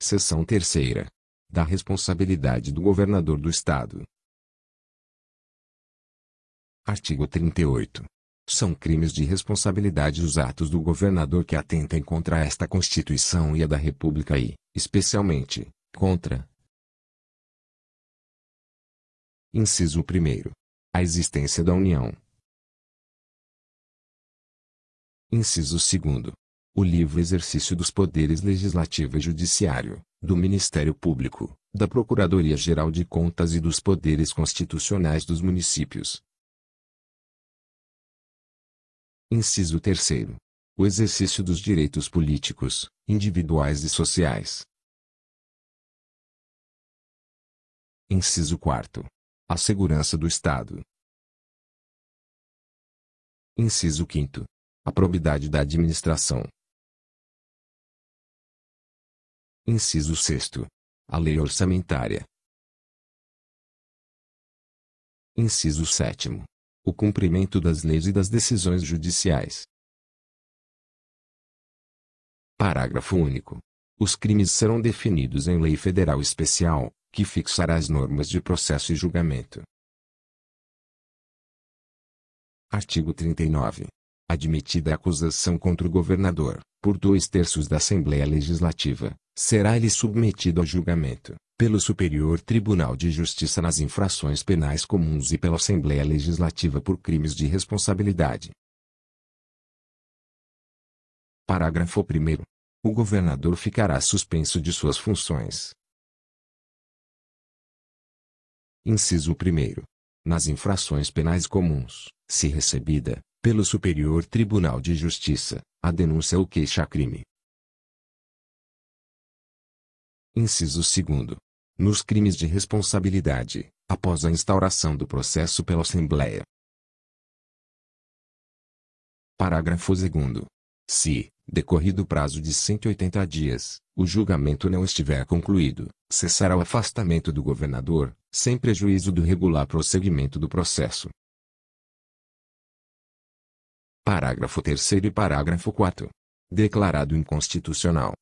Seção terceira. Da responsabilidade do governador do estado. Artigo 38. São crimes de responsabilidade os atos do governador que atentem contra esta Constituição e a da República e, especialmente, contra. Inciso 1. A existência da União. Inciso 2 o livre exercício dos poderes legislativo e judiciário, do Ministério Público, da Procuradoria-Geral de Contas e dos poderes constitucionais dos municípios. Inciso 3. O exercício dos direitos políticos, individuais e sociais. Inciso 4. A segurança do Estado. Inciso 5. A probidade da administração, Inciso 6 A Lei Orçamentária. Inciso 7 O cumprimento das leis e das decisões judiciais. Parágrafo único. Os crimes serão definidos em lei federal especial, que fixará as normas de processo e julgamento. Artigo 39. Admitida a acusação contra o governador, por dois terços da Assembleia Legislativa, será ele submetido ao julgamento, pelo Superior Tribunal de Justiça nas infrações penais comuns e pela Assembleia Legislativa por crimes de responsabilidade. Parágrafo 1. O governador ficará suspenso de suas funções. Inciso 1. Nas infrações penais comuns, se recebida, pelo Superior Tribunal de Justiça, a denúncia ou queixa-crime, Inciso 2. Nos crimes de responsabilidade, após a instauração do processo pela Assembleia. Parágrafo 2. Se, decorrido o prazo de 180 dias, o julgamento não estiver concluído, cessará o afastamento do governador, sem prejuízo do regular prosseguimento do processo. Parágrafo 3 e parágrafo 4. Declarado inconstitucional